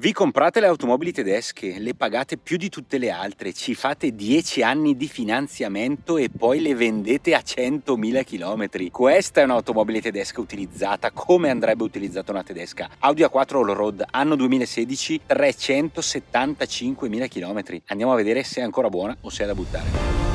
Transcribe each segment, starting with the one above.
Vi comprate le automobili tedesche, le pagate più di tutte le altre, ci fate 10 anni di finanziamento e poi le vendete a 100.000 km. Questa è un'automobile tedesca utilizzata come andrebbe utilizzata una tedesca. Audi A4 All-Road, anno 2016, 375.000 km. Andiamo a vedere se è ancora buona o se è da buttare.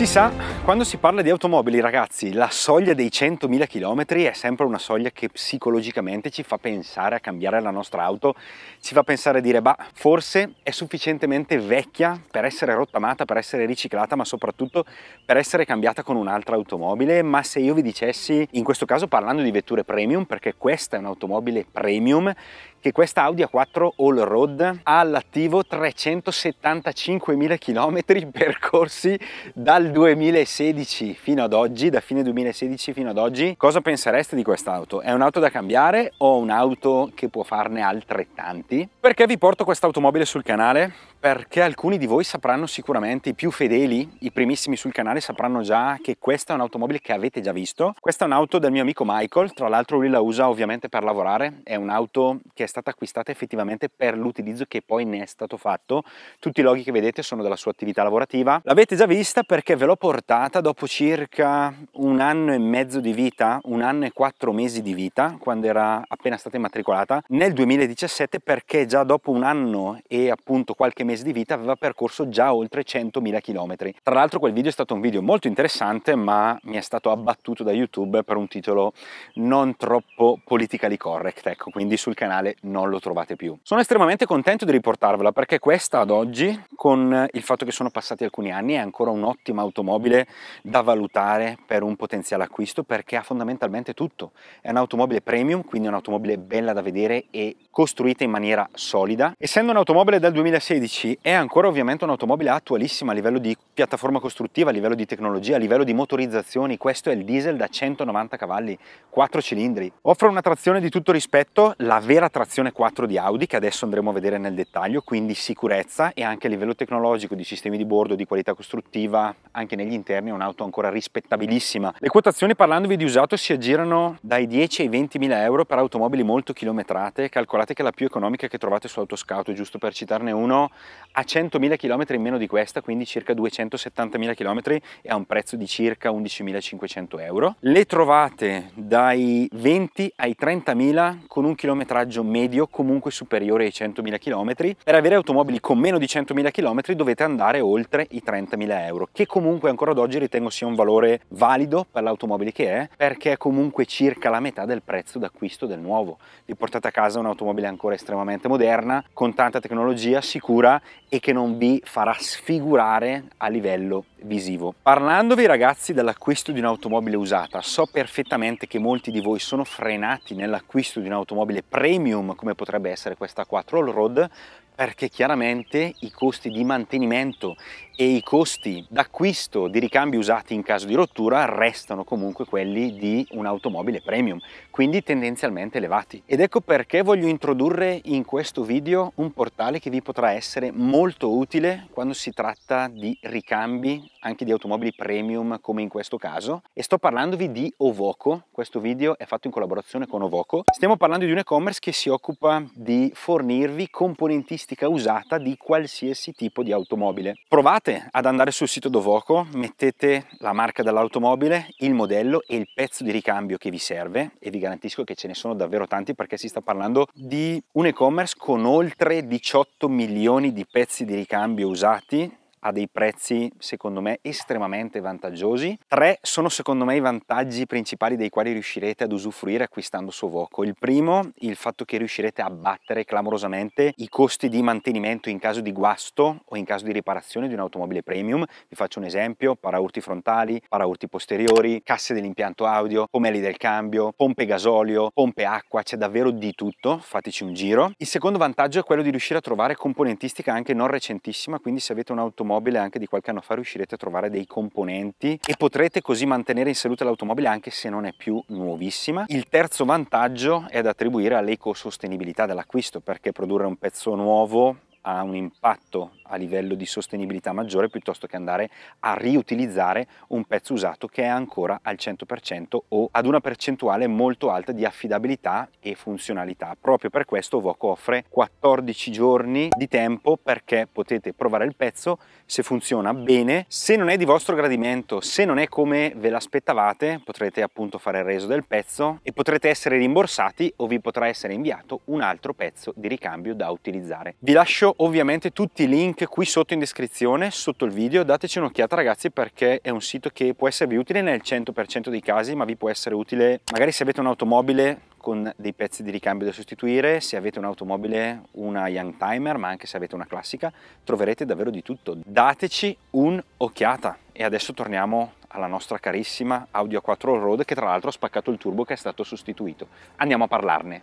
Si sa, quando si parla di automobili ragazzi, la soglia dei 100.000 km è sempre una soglia che psicologicamente ci fa pensare a cambiare la nostra auto, ci fa pensare a dire, bah, forse è sufficientemente vecchia per essere rottamata, per essere riciclata, ma soprattutto per essere cambiata con un'altra automobile, ma se io vi dicessi, in questo caso parlando di vetture premium, perché questa è un'automobile premium, che questa Audi A4 All Road ha all'attivo 375.000 km percorsi dal 2016 fino ad oggi, da fine 2016 fino ad oggi, cosa pensereste di quest'auto? È un'auto da cambiare o un'auto che può farne altrettanti? Perché vi porto quest'automobile sul canale? perché alcuni di voi sapranno sicuramente, i più fedeli, i primissimi sul canale sapranno già che questa è un'automobile che avete già visto. Questa è un'auto del mio amico Michael, tra l'altro lui la usa ovviamente per lavorare, è un'auto che è stata acquistata effettivamente per l'utilizzo che poi ne è stato fatto. Tutti i loghi che vedete sono della sua attività lavorativa. L'avete già vista perché ve l'ho portata dopo circa un anno e mezzo di vita, un anno e quattro mesi di vita, quando era appena stata immatricolata, nel 2017 perché già dopo un anno e appunto qualche mese mesi di vita aveva percorso già oltre 100.000 km. Tra l'altro quel video è stato un video molto interessante ma mi è stato abbattuto da YouTube per un titolo non troppo politically correct, ecco, quindi sul canale non lo trovate più. Sono estremamente contento di riportarvela perché questa ad oggi, con il fatto che sono passati alcuni anni, è ancora un'ottima automobile da valutare per un potenziale acquisto perché ha fondamentalmente tutto. È un'automobile premium, quindi è un'automobile bella da vedere e costruita in maniera solida. Essendo un'automobile del 2016 è ancora ovviamente un'automobile attualissima a livello di piattaforma costruttiva, a livello di tecnologia, a livello di motorizzazioni, questo è il diesel da 190 cavalli, 4 cilindri. Offre una trazione di tutto rispetto, la vera trazione 4 di Audi che adesso andremo a vedere nel dettaglio, quindi sicurezza e anche a livello tecnologico di sistemi di bordo, di qualità costruttiva, anche negli interni è un'auto ancora rispettabilissima. Le quotazioni parlandovi di usato si aggirano dai 10 ai 20 mila euro per automobili molto chilometrate, calcolate che la più economica che trovate su Autoscout, giusto per citarne uno, a 100.000 km in meno di questa, quindi circa 200 170.000 km e a un prezzo di circa 11.500 euro. Le trovate dai 20 ai 30.000 con un chilometraggio medio comunque superiore ai 100.000 km. Per avere automobili con meno di 100.000 km dovete andare oltre i 30.000 euro, che comunque ancora ad oggi ritengo sia un valore valido per l'automobile che è, perché è comunque circa la metà del prezzo d'acquisto del nuovo. Vi portate a casa un'automobile ancora estremamente moderna, con tanta tecnologia, sicura e che non vi farà sfigurare a livello visivo. Parlandovi ragazzi dell'acquisto di un'automobile usata, so perfettamente che molti di voi sono frenati nell'acquisto di un'automobile premium come potrebbe essere questa 4 All Road perché chiaramente i costi di mantenimento e i costi d'acquisto di ricambi usati in caso di rottura restano comunque quelli di un'automobile premium, quindi tendenzialmente elevati. Ed ecco perché voglio introdurre in questo video un portale che vi potrà essere molto utile quando si tratta di ricambi anche di automobili premium come in questo caso e sto parlandovi di Ovoco, questo video è fatto in collaborazione con Ovoco. Stiamo parlando di un e-commerce che si occupa di fornirvi componentistica usata di qualsiasi tipo di automobile. Provate provate ad andare sul sito Dovoco, mettete la marca dell'automobile, il modello e il pezzo di ricambio che vi serve e vi garantisco che ce ne sono davvero tanti perché si sta parlando di un e-commerce con oltre 18 milioni di pezzi di ricambio usati a dei prezzi secondo me estremamente vantaggiosi. Tre sono secondo me i vantaggi principali dei quali riuscirete ad usufruire acquistando Sovoco. Il primo, il fatto che riuscirete a battere clamorosamente i costi di mantenimento in caso di guasto o in caso di riparazione di un'automobile premium. Vi faccio un esempio, paraurti frontali, paraurti posteriori, casse dell'impianto audio, pomelli del cambio, pompe gasolio, pompe acqua, c'è davvero di tutto, fateci un giro. Il secondo vantaggio è quello di riuscire a trovare componentistica anche non recentissima, quindi se avete un'automobile l'automobile anche di qualche anno fa riuscirete a trovare dei componenti e potrete così mantenere in salute l'automobile anche se non è più nuovissima. Il terzo vantaggio è da attribuire all'ecosostenibilità dell'acquisto perché produrre un pezzo nuovo ha un impatto a livello di sostenibilità maggiore piuttosto che andare a riutilizzare un pezzo usato che è ancora al 100% o ad una percentuale molto alta di affidabilità e funzionalità. Proprio per questo Voco offre 14 giorni di tempo perché potete provare il pezzo se funziona bene, se non è di vostro gradimento, se non è come ve l'aspettavate, potrete appunto fare il reso del pezzo e potrete essere rimborsati o vi potrà essere inviato un altro pezzo di ricambio da utilizzare. Vi lascio ovviamente tutti i link qui sotto in descrizione, sotto il video, dateci un'occhiata ragazzi perché è un sito che può esservi utile nel 100% dei casi, ma vi può essere utile magari se avete un'automobile con dei pezzi di ricambio da sostituire, se avete un'automobile, una Young Timer, ma anche se avete una classica, troverete davvero di tutto. Dateci un'occhiata e adesso torniamo alla nostra carissima Audi A4 Road che tra l'altro ha spaccato il turbo che è stato sostituito. Andiamo a parlarne.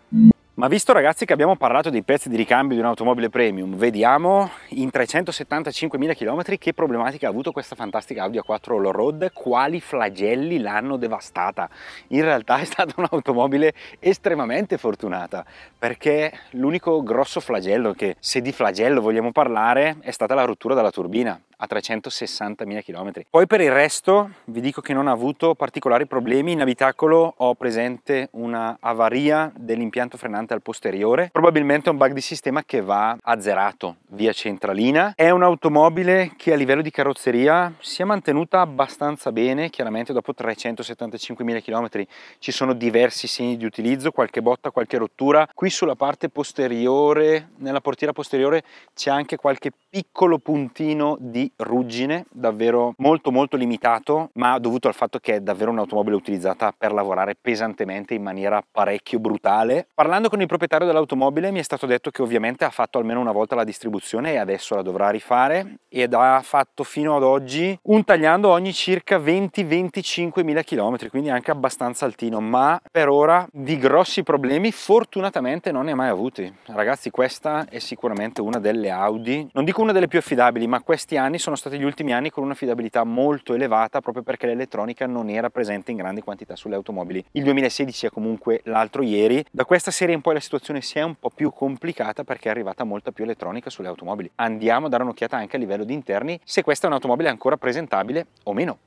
Ma visto ragazzi che abbiamo parlato dei pezzi di ricambio di un'automobile premium, vediamo in 375.000 km che problematica ha avuto questa fantastica Audi A4 Allroad, quali flagelli l'hanno devastata. In realtà è stata un'automobile estremamente fortunata, perché l'unico grosso flagello che, se di flagello vogliamo parlare, è stata la rottura della turbina a 360.000 km. Poi per il resto vi dico che non ha avuto particolari problemi, in abitacolo ho presente una avaria dell'impianto frenante al posteriore, probabilmente un bug di sistema che va azzerato via centralina. È un'automobile che a livello di carrozzeria si è mantenuta abbastanza bene, chiaramente dopo 375.000 km ci sono diversi segni di utilizzo, qualche botta, qualche rottura. Qui sulla parte posteriore, nella portiera posteriore c'è anche qualche piccolo puntino di ruggine davvero molto molto limitato ma dovuto al fatto che è davvero un'automobile utilizzata per lavorare pesantemente in maniera parecchio brutale. Parlando con il proprietario dell'automobile mi è stato detto che ovviamente ha fatto almeno una volta la distribuzione e adesso la dovrà rifare ed ha fatto fino ad oggi un tagliando ogni circa 20-25 mila chilometri quindi anche abbastanza altino ma per ora di grossi problemi fortunatamente non ne ha mai avuti. Ragazzi questa è sicuramente una delle Audi, non dico una delle più affidabili ma questi anni anni sono stati gli ultimi anni con una fidabilità molto elevata proprio perché l'elettronica non era presente in grandi quantità sulle automobili. Il 2016 è comunque l'altro ieri. Da questa serie in poi la situazione si è un po' più complicata perché è arrivata molta più elettronica sulle automobili. Andiamo a dare un'occhiata anche a livello di interni se questa è un'automobile ancora presentabile o meno.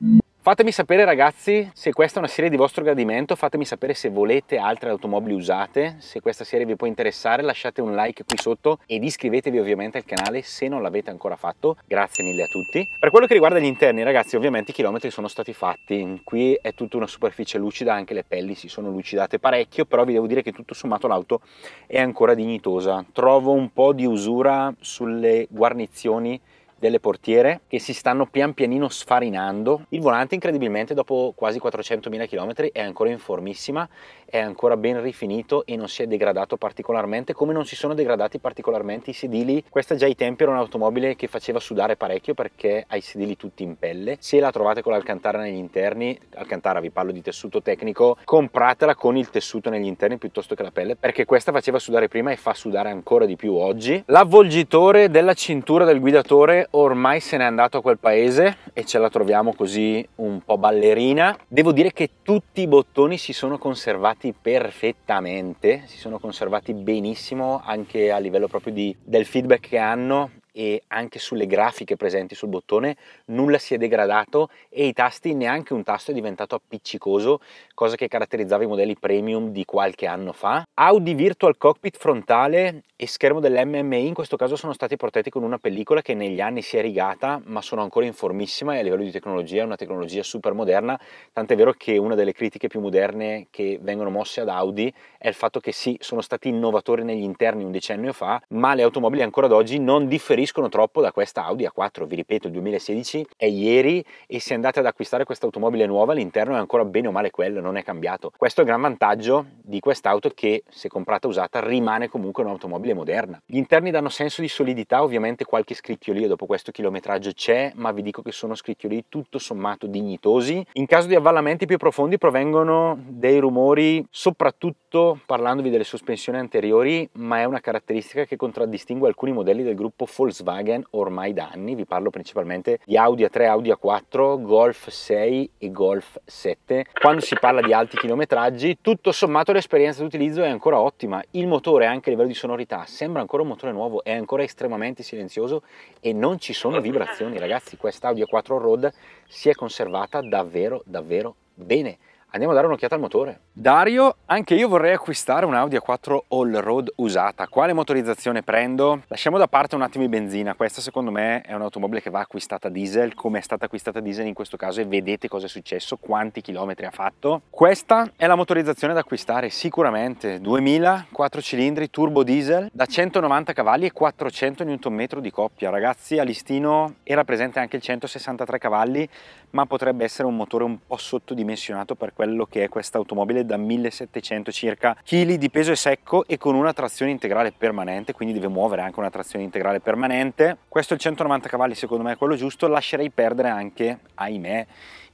Fatemi sapere ragazzi se questa è una serie di vostro gradimento, fatemi sapere se volete altre automobili usate, se questa serie vi può interessare lasciate un like qui sotto ed iscrivetevi ovviamente al canale se non l'avete ancora fatto, grazie mille a tutti. Per quello che riguarda gli interni ragazzi ovviamente i chilometri sono stati fatti, qui è tutta una superficie lucida, anche le pelli si sono lucidate parecchio, però vi devo dire che tutto sommato l'auto è ancora dignitosa, trovo un po' di usura sulle guarnizioni delle portiere che si stanno pian pianino sfarinando. Il volante incredibilmente dopo quasi 400.000 km è ancora in formissima è ancora ben rifinito e non si è degradato particolarmente, come non si sono degradati particolarmente i sedili. Questa già ai tempi era un'automobile che faceva sudare parecchio perché ha i sedili tutti in pelle. Se la trovate con l'Alcantara negli interni, Alcantara vi parlo di tessuto tecnico, compratela con il tessuto negli interni piuttosto che la pelle, perché questa faceva sudare prima e fa sudare ancora di più oggi. L'avvolgitore della cintura del guidatore ormai se n'è andato a quel paese e ce la troviamo così un po' ballerina. Devo dire che tutti i bottoni si sono conservati conservati perfettamente, si sono conservati benissimo anche a livello proprio di, del feedback che hanno e anche sulle grafiche presenti sul bottone nulla si è degradato e i tasti neanche un tasto è diventato appiccicoso, cosa che caratterizzava i modelli premium di qualche anno fa. Audi Virtual Cockpit frontale e schermo dell'MMI in questo caso sono stati portati con una pellicola che negli anni si è rigata ma sono ancora in formissima e a livello di tecnologia è una tecnologia super moderna, tant'è vero che una delle critiche più moderne che vengono mosse ad Audi è il fatto che sì, sono stati innovatori negli interni un decennio fa, ma le automobili ancora ad oggi non differiscono differiscono troppo da questa Audi A4, vi ripeto il 2016 è ieri e se andate ad acquistare questa automobile nuova l'interno è ancora bene o male quello, non è cambiato. Questo è il gran vantaggio di quest'auto che se comprata usata rimane comunque un'automobile moderna. Gli interni danno senso di solidità, ovviamente qualche scricchiolio dopo questo chilometraggio c'è, ma vi dico che sono scricchioli tutto sommato dignitosi. In caso di avvallamenti più profondi provengono dei rumori soprattutto detto parlandovi delle sospensioni anteriori, ma è una caratteristica che contraddistingue alcuni modelli del gruppo Volkswagen ormai da anni. Vi parlo principalmente di Audi A3, Audi A4, Golf 6 e Golf 7. Quando si parla di alti chilometraggi, tutto sommato l'esperienza di utilizzo è ancora ottima. Il motore, anche a livello di sonorità, sembra ancora un motore nuovo, è ancora estremamente silenzioso e non ci sono vibrazioni. Ragazzi, questa Audi A4 Road si è conservata davvero, davvero bene. Andiamo a dare un'occhiata al motore. Dario, anche io vorrei acquistare un Audi A4 all-road usata. Quale motorizzazione prendo? Lasciamo da parte un attimo i benzina. Questa secondo me è un'automobile che va acquistata diesel, come è stata acquistata diesel in questo caso e vedete cosa è successo, quanti chilometri ha fatto. Questa è la motorizzazione da acquistare sicuramente. 2000, 4 cilindri, turbo diesel, da 190 cavalli e 400 Nm di coppia. Ragazzi, a listino era presente anche il 163 cavalli, ma potrebbe essere un motore un po' sottodimensionato per quello che è questa automobile da 1700 circa kg di peso e secco e con una trazione integrale permanente, quindi deve muovere anche una trazione integrale permanente. Questo è il 190 cavalli, secondo me è quello giusto, lascerei perdere anche, ahimè,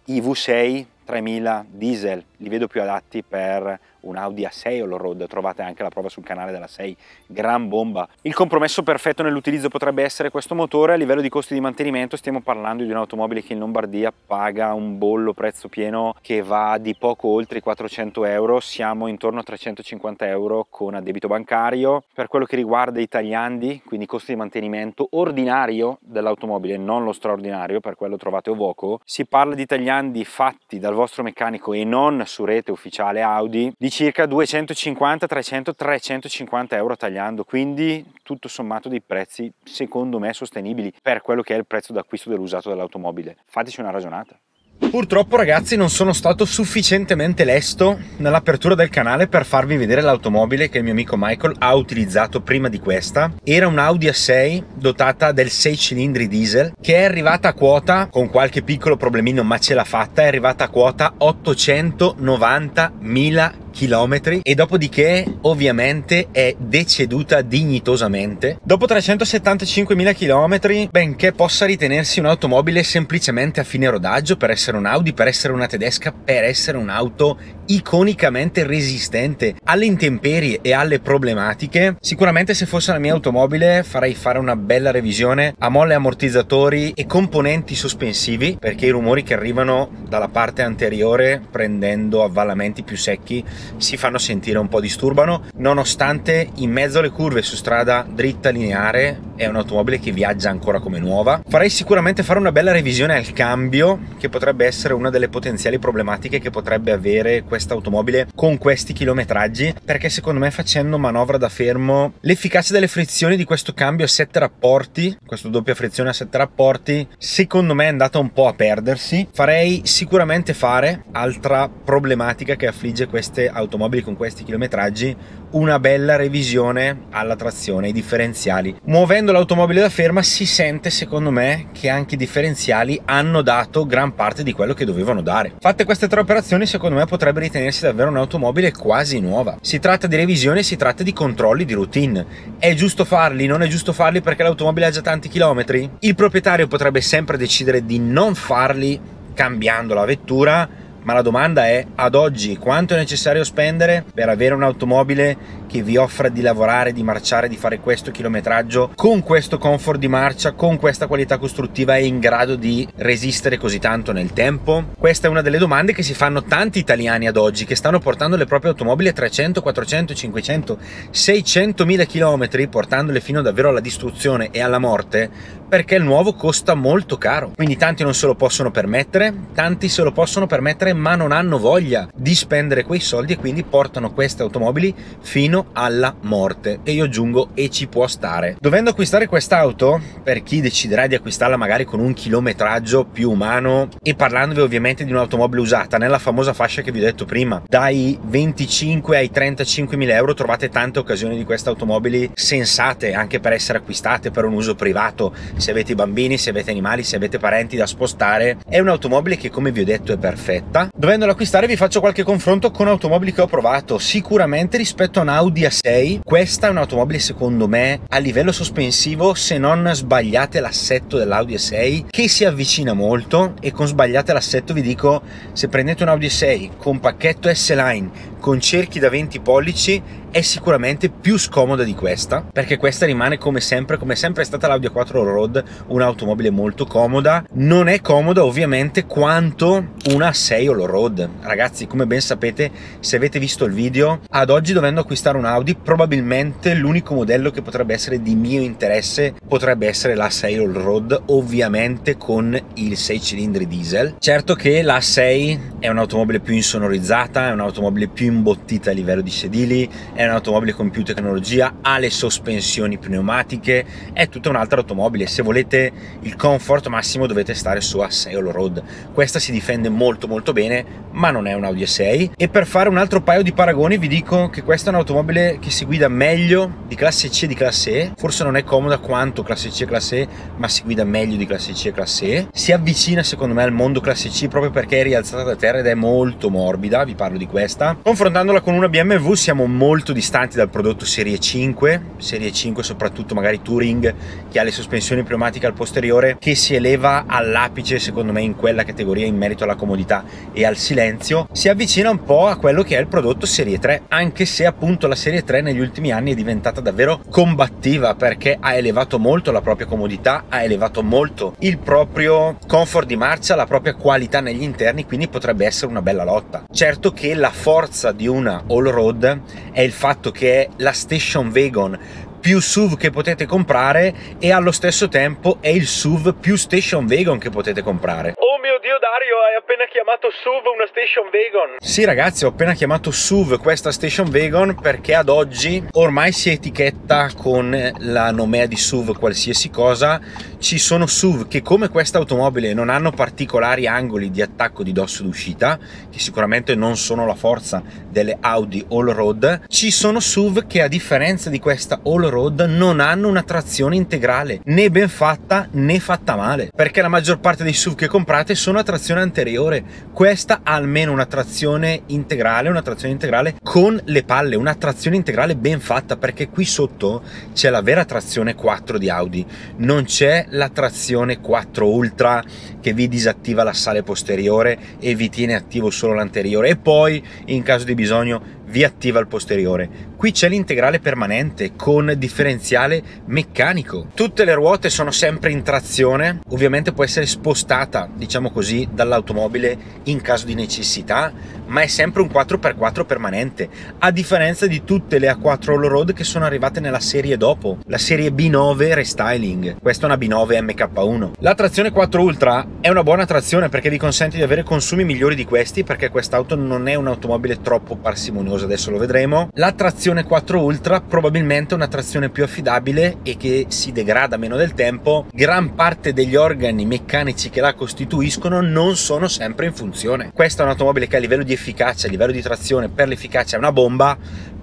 i V6 3000 diesel, li vedo più adatti per un Audi A6 Allroad, trovate anche la prova sul canale della 6, gran bomba. Il compromesso perfetto nell'utilizzo potrebbe essere questo motore, a livello di costi di mantenimento stiamo parlando di un'automobile che in Lombardia paga un bollo prezzo pieno che va di poco oltre i 400 euro, siamo intorno a 350 euro con addebito bancario. Per quello che riguarda i tagliandi, quindi costi di mantenimento ordinario dell'automobile, non lo straordinario, per quello trovate Ovoco, si parla di tagliandi fatti dal vostro meccanico e non su rete ufficiale Audi di circa 250, 300, 350 euro tagliando, quindi tutto sommato dei prezzi secondo me sostenibili per quello che è il prezzo d'acquisto dell'usato dell'automobile. Fateci una ragionata. Purtroppo ragazzi non sono stato sufficientemente lesto nell'apertura del canale per farvi vedere l'automobile che il mio amico Michael ha utilizzato prima di questa. Era un Audi A6 dotata del 6 cilindri diesel che è arrivata a quota, con qualche piccolo problemino ma ce l'ha fatta, è arrivata a quota 890.000 km chilometri e dopodiché ovviamente è deceduta dignitosamente. Dopo 375.000 km, benché possa ritenersi un'automobile semplicemente a fine rodaggio per essere un Audi, per essere una tedesca, per essere un'auto iconicamente resistente alle intemperie e alle problematiche, sicuramente se fosse la mia automobile farei fare una bella revisione a molle ammortizzatori e componenti sospensivi perché i rumori che arrivano dalla parte anteriore prendendo avvallamenti più secchi si fanno sentire un po' disturbano, nonostante in mezzo alle curve su strada dritta lineare è un'automobile che viaggia ancora come nuova. Farei sicuramente fare una bella revisione al cambio, che potrebbe essere una delle potenziali problematiche che potrebbe avere questa automobile con questi chilometraggi, perché secondo me facendo manovra da fermo l'efficacia delle frizioni di questo cambio a 7 rapporti, questo doppia frizione a 7 rapporti, secondo me è andata un po' a perdersi. Farei sicuramente fare altra problematica che affligge queste automobili con questi chilometraggi una bella revisione alla trazione, i differenziali. Muovendo l'automobile da ferma si sente secondo me che anche i differenziali hanno dato gran parte di quello che dovevano dare. Fatte queste tre operazioni secondo me potrebbe ritenersi davvero un'automobile quasi nuova. Si tratta di revisione, si tratta di controlli di routine. È giusto farli, non è giusto farli perché l'automobile ha già tanti chilometri? Il proprietario potrebbe sempre decidere di non farli cambiando la vettura ma la domanda è ad oggi quanto è necessario spendere per avere un'automobile che vi offra di lavorare, di marciare, di fare questo chilometraggio con questo comfort di marcia, con questa qualità costruttiva è in grado di resistere così tanto nel tempo? Questa è una delle domande che si fanno tanti italiani ad oggi che stanno portando le proprie automobili a 300, 400, 500, 600 mila chilometri, portandole fino davvero alla distruzione e alla morte, perché il nuovo costa molto caro. Quindi tanti non se lo possono permettere, tanti se lo possono permettere ma non hanno voglia di spendere quei soldi e quindi portano queste automobili fino fino alla morte e io aggiungo e ci può stare. Dovendo acquistare quest'auto, per chi deciderà di acquistarla magari con un chilometraggio più umano e parlandovi ovviamente di un'automobile usata, nella famosa fascia che vi ho detto prima, dai 25 ai 35 mila euro trovate tante occasioni di queste automobili sensate anche per essere acquistate per un uso privato, se avete bambini, se avete animali, se avete parenti da spostare, è un'automobile che come vi ho detto è perfetta. Dovendola acquistare vi faccio qualche confronto con automobili che ho provato, sicuramente rispetto a un'auto Audi A6 questa è un'automobile secondo me a livello sospensivo se non sbagliate l'assetto dell'Audi A6 che si avvicina molto e con sbagliate l'assetto vi dico se prendete un Audi A6 con pacchetto S-Line con cerchi da 20 pollici è sicuramente più scomoda di questa perché questa rimane come sempre come sempre è stata l'Audi a 4 Road un'automobile molto comoda non è comoda ovviamente quanto una 6 All Road ragazzi come ben sapete se avete visto il video ad oggi dovendo acquistare un Audi probabilmente l'unico modello che potrebbe essere di mio interesse potrebbe essere la 6 All Road ovviamente con il 6 cilindri diesel certo che la 6 è un'automobile più insonorizzata è un'automobile più imbottita a livello di sedili, è un'automobile con più tecnologia, ha le sospensioni pneumatiche, è tutta un'altra automobile. Se volete il comfort massimo dovete stare su A6 All Road. Questa si difende molto molto bene, ma non è un Audi A6. E per fare un altro paio di paragoni vi dico che questa è un'automobile che si guida meglio di classe C e di classe E, forse non è comoda quanto classe C e classe E, ma si guida meglio di classe C e classe E. Si avvicina secondo me al mondo classe C proprio perché è rialzata da terra ed è molto morbida, vi parlo di questa. Con confrontandola con una BMW siamo molto distanti dal prodotto serie 5, serie 5 soprattutto magari Touring che ha le sospensioni pneumatiche al posteriore che si eleva all'apice secondo me in quella categoria in merito alla comodità e al silenzio, si avvicina un po' a quello che è il prodotto serie 3 anche se appunto la serie 3 negli ultimi anni è diventata davvero combattiva perché ha elevato molto la propria comodità, ha elevato molto il proprio comfort di marcia, la propria qualità negli interni quindi potrebbe essere una bella lotta. Certo che la forza forza di una all-road è il fatto che è la station wagon più SUV che potete comprare e allo stesso tempo è il SUV più station wagon che potete comprare. Oh mio Oddio Dario, hai appena chiamato SUV una station wagon. Sì ragazzi, ho appena chiamato SUV questa station wagon perché ad oggi ormai si etichetta con la nomea di SUV qualsiasi cosa. Ci sono SUV che come questa automobile non hanno particolari angoli di attacco di dosso d'uscita, che sicuramente non sono la forza delle Audi all-road. Ci sono SUV che a differenza di questa all-road non hanno una trazione integrale, né ben fatta né fatta male, perché la maggior parte dei SUV che comprate sono una trazione anteriore, questa ha almeno una trazione integrale, una trazione integrale con le palle, una trazione integrale ben fatta perché qui sotto c'è la vera trazione 4 di Audi, non c'è la trazione 4 Ultra che vi disattiva la sale posteriore e vi tiene attivo solo l'anteriore e poi in caso di bisogno vi attiva il posteriore. Qui c'è l'integrale permanente con differenziale meccanico. Tutte le ruote sono sempre in trazione, ovviamente può essere spostata, diciamo così, dall'automobile in caso di necessità, ma è sempre un 4x4 permanente, a differenza di tutte le A4 all-road che sono arrivate nella serie dopo, la serie B9 Restyling. Questa è una B9 MK1. La trazione 4 Ultra è una buona trazione perché vi consente di avere consumi migliori di questi perché quest'auto non è un'automobile troppo parsimoniosa cosa, adesso lo vedremo. La trazione 4 Ultra probabilmente è una trazione più affidabile e che si degrada meno del tempo. Gran parte degli organi meccanici che la costituiscono non sono sempre in funzione. Questa è un'automobile che a livello di efficacia, a livello di trazione, per l'efficacia è una bomba,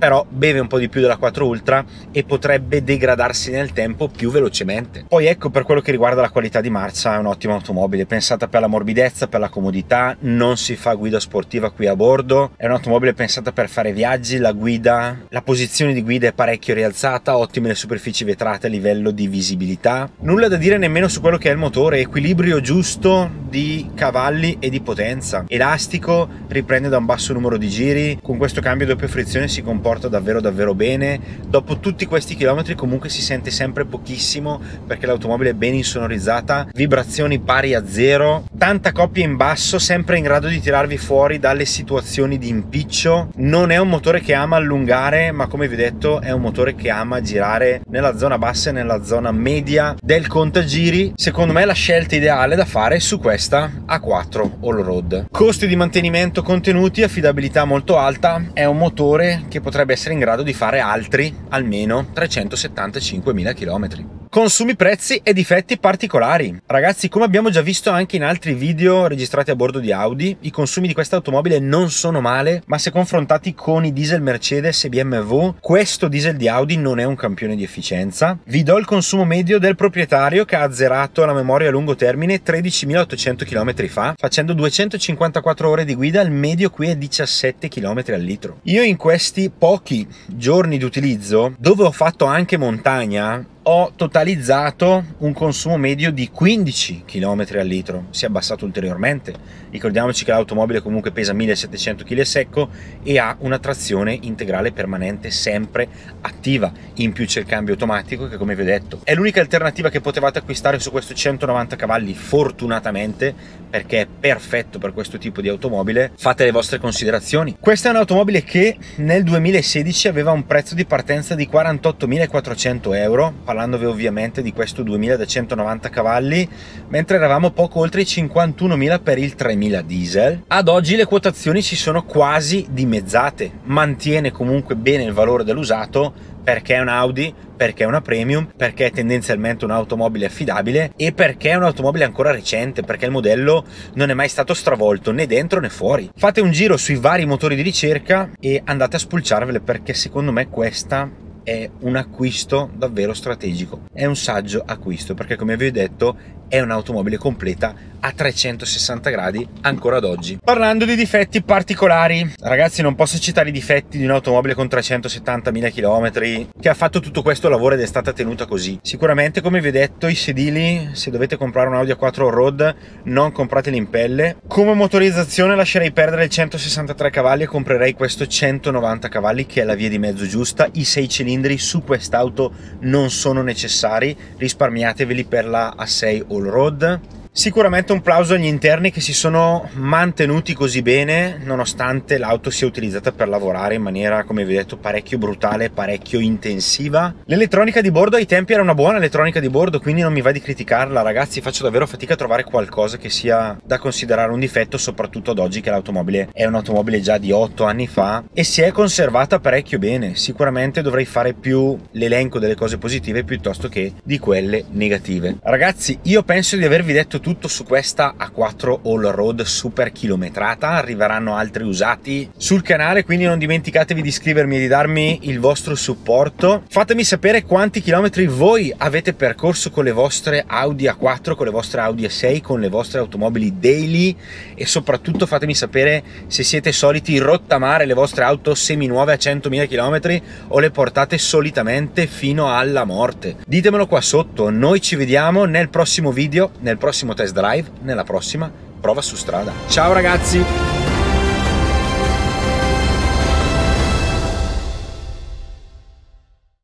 però beve un po' di più della 4 Ultra e potrebbe degradarsi nel tempo più velocemente. Poi ecco per quello che riguarda la qualità di marcia è un'ottima automobile, pensata per la morbidezza, per la comodità, non si fa guida sportiva qui a bordo, è un'automobile pensata per fare viaggi, la guida, la posizione di guida è parecchio rialzata, ottime le superfici vetrate a livello di visibilità. Nulla da dire nemmeno su quello che è il motore, equilibrio giusto di cavalli e di potenza. Elastico, riprende da un basso numero di giri, con questo cambio doppia frizione si comporta porta davvero davvero bene dopo tutti questi chilometri comunque si sente sempre pochissimo perché l'automobile è ben insonorizzata vibrazioni pari a zero tanta coppia in basso sempre in grado di tirarvi fuori dalle situazioni di impiccio non è un motore che ama allungare ma come vi ho detto è un motore che ama girare nella zona bassa e nella zona media del contagiri secondo me è la scelta ideale da fare su questa A4 all road costi di mantenimento contenuti affidabilità molto alta è un motore che potrebbe dovrebbe essere in grado di fare altri almeno 375.000 km consumi, prezzi e difetti particolari. Ragazzi, come abbiamo già visto anche in altri video registrati a bordo di Audi, i consumi di questa automobile non sono male, ma se confrontati con i diesel Mercedes e BMW, questo diesel di Audi non è un campione di efficienza. Vi do il consumo medio del proprietario che ha azzerato la memoria a lungo termine 13.800 km fa, facendo 254 ore di guida, il medio qui è 17 km al litro. Io in questi pochi giorni di utilizzo, dove ho fatto anche montagna, ho totalizzato un consumo medio di 15 km al litro, si è abbassato ulteriormente. Ricordiamoci che l'automobile comunque pesa 1700 kg secco e ha una trazione integrale permanente sempre attiva. In più c'è il cambio automatico che come vi ho detto è l'unica alternativa che potevate acquistare su questo 190 cavalli fortunatamente perché è perfetto per questo tipo di automobile. Fate le vostre considerazioni. Questa è un'automobile che nel 2016 aveva un prezzo di partenza di 48.400 euro parlandovi ovviamente di questo 2190 cavalli, mentre eravamo poco oltre i 51.000 per il 3000 diesel. Ad oggi le quotazioni si sono quasi dimezzate, mantiene comunque bene il valore dell'usato perché è un Audi, perché è una premium, perché è tendenzialmente un'automobile affidabile e perché è un'automobile ancora recente, perché il modello non è mai stato stravolto né dentro né fuori. Fate un giro sui vari motori di ricerca e andate a spulciarvele perché secondo me questa è un acquisto davvero strategico. È un saggio acquisto perché, come vi ho detto, è un'automobile completa a 360 gradi ancora ad oggi. Parlando di difetti particolari, ragazzi non posso citare i difetti di un'automobile con 370.000 km che ha fatto tutto questo lavoro ed è stata tenuta così. Sicuramente come vi ho detto i sedili, se dovete comprare un Audi A4 Road non comprateli in pelle. Come motorizzazione lascerei perdere il 163 cavalli e comprerei questo 190 cavalli che è la via di mezzo giusta. I 6 cilindri su quest'auto non sono necessari, risparmiateveli per la A6 o والرود Sicuramente un plauso agli interni che si sono mantenuti così bene nonostante l'auto sia utilizzata per lavorare in maniera, come vi ho detto, parecchio brutale, parecchio intensiva. L'elettronica di bordo ai tempi era una buona elettronica di bordo, quindi non mi va di criticarla, ragazzi, faccio davvero fatica a trovare qualcosa che sia da considerare un difetto, soprattutto ad oggi che l'automobile è un'automobile già di 8 anni fa e si è conservata parecchio bene. Sicuramente dovrei fare più l'elenco delle cose positive piuttosto che di quelle negative. Ragazzi, io penso di avervi detto soprattutto su questa A4 All Road super chilometrata, arriveranno altri usati sul canale, quindi non dimenticatevi di iscrivermi e di darmi il vostro supporto. Fatemi sapere quanti chilometri voi avete percorso con le vostre Audi A4, con le vostre Audi A6, con le vostre automobili daily e soprattutto fatemi sapere se siete soliti rottamare le vostre auto seminuove a 100.000 km o le portate solitamente fino alla morte. Ditemelo qua sotto, noi ci vediamo nel prossimo video, nel prossimo test drive, nella prossima prova su strada. Ciao ragazzi!